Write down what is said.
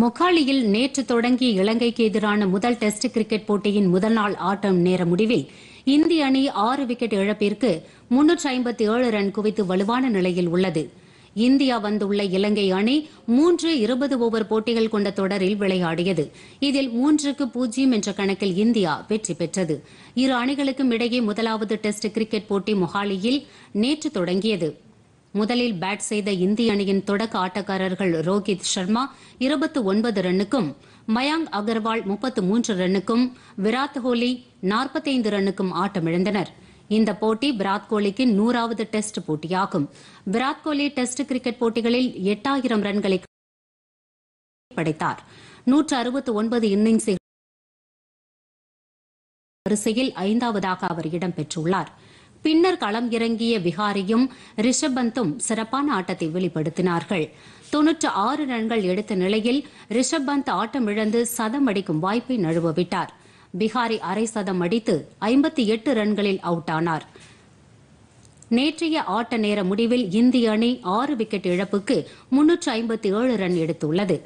மொகாலியில் நேற்று தொடங்கிய இலங்கைக்கு எதிரான முதல் டெஸ்ட் கிரிக்கெட் போட்டியின் முதல் நாள் ஆட்டம் நேர முடிவில் இந்திய அணி ஆறு விக்கெட் இழப்பிற்கு முன்னூற்று ஐம்பத்தி ஏழு ரன் குவித்து வலுவான நிலையில் உள்ளது இந்தியா வந்துள்ள இலங்கை அணி மூன்று இருபது ஓவர் போட்டிகள் கொண்ட தொடரில் விளையாடியது இதில் மூன்றுக்கு பூஜ்ஜியம் என்ற கணக்கில் இந்தியா வெற்றி பெற்றது இரு அணிகளுக்கும் இடையே முதலாவது டெஸ்ட் கிரிக்கெட் போட்டி மொஹாலியில் நேற்று தொடங்கியது முதலில் பேட் செய்த இந்திய அணியின் தொடக்க ஆட்டக்காரர்கள் ரோஹித் சர்மா இருபத்தி ஒன்பது ரன்னுக்கும் மயாங் அகர்வால் முப்பத்து மூன்று ரன்னுக்கும் விராட் கோலி நாற்பத்தைந்து ரன்னுக்கும் ஆட்டமிழந்தனர் இந்த போட்டி விராட் கோலிக்கு நூறாவது டெஸ்ட் போட்டியாகும் விராட் கோலி டெஸ்ட் கிரிக்கெட் போட்டிகளில் எட்டாயிரம் ரன்களை படைத்தார் நூற்று அறுபத்து ஒன்பது இன்னிங்ஸ் வரிசையில் ஐந்தாவதாக அவர் இடம்பெற்றுள்ளார் பின்னர் களம் இறங்கிய விஹாரியும் ரிஷபந்தும் சிறப்பான ஆட்டத்தை வெளிப்படுத்தினார்கள் தொன்னூற்று ஆறு ரன்கள் எடுத்த நிலையில் ரிஷபந்த் ஆட்டமிழந்து சதம் அடிக்கும் வாய்ப்பை நழுவவிட்டார் பிஹாரி அரை சதம் அடித்து ஐம்பத்தி எட்டு ரன்களில் அவுட் ஆனார் நேற்றைய ஆட்ட நேர முடிவில் இந்திய அணி ஆறு விக்கெட் இழப்புக்கு முன்னூற்று ஐம்பத்தி ஏழு ரன் எடுத்துள்ளது